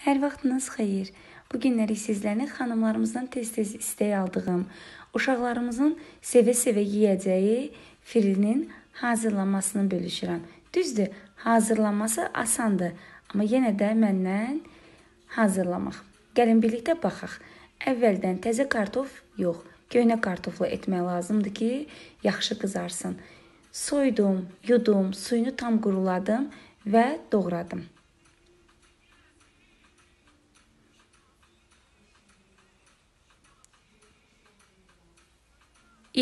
Hər vaxtınız xeyir. Bu günləri sizləri xanımlarımızdan tez-tez istək aldığım, uşaqlarımızın sevə-sevə yeyəcəyi firinin hazırlanmasını bölüşürəm. Düzdür, hazırlanması asandır, amma yenə də məndən hazırlamaq. Gəlin birlikdə baxaq. Əvvəldən təzə kartof yox, köhnə kartofla etmək lazımdır ki, yaxşı qızarsın. Soydum, yudum, suyunu tam quruladım və doğradım.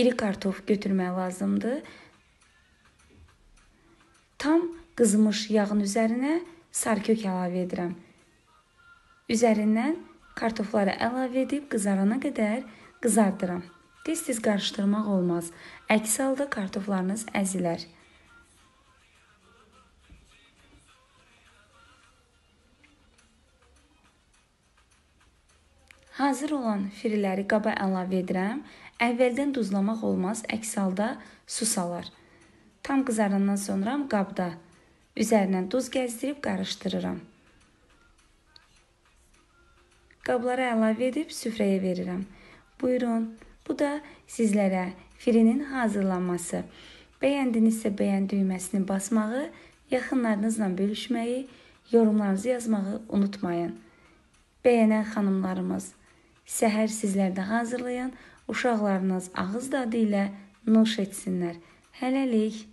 iri kartof götürmək lazımdır. Tam qızmış yağın üzərinə sarkök əlavə edirəm. Üzərindən kartofları əlavə edib qızarana qədər qızardıram. Tez-tez qarışdırmaq olmaz. Əks halda kartoflarınız əzilər. Hazır olan firiləri qaba əlavə edirəm. Əvvəldən duzlamaq olmaz, əks halda su salar. Tam qızarandan sonra qabda üzərinə duz gəzdirib qarışdırıram. Qablara əlavə edib süfrəyə verirəm. Buyurun, bu da sizlərə firinin hazırlanması. Bəyəndinizsə bəyən düyməsini basmağı, yaxınlarınızla bölüşməyi, yorumlarınızı yazmağı unutmayın. Bəyənən xanımlarımız səhər sizlərdə hazırlayın. Uşaqlarınız ağız dadı ilə nuş etsinlər. Hələlik.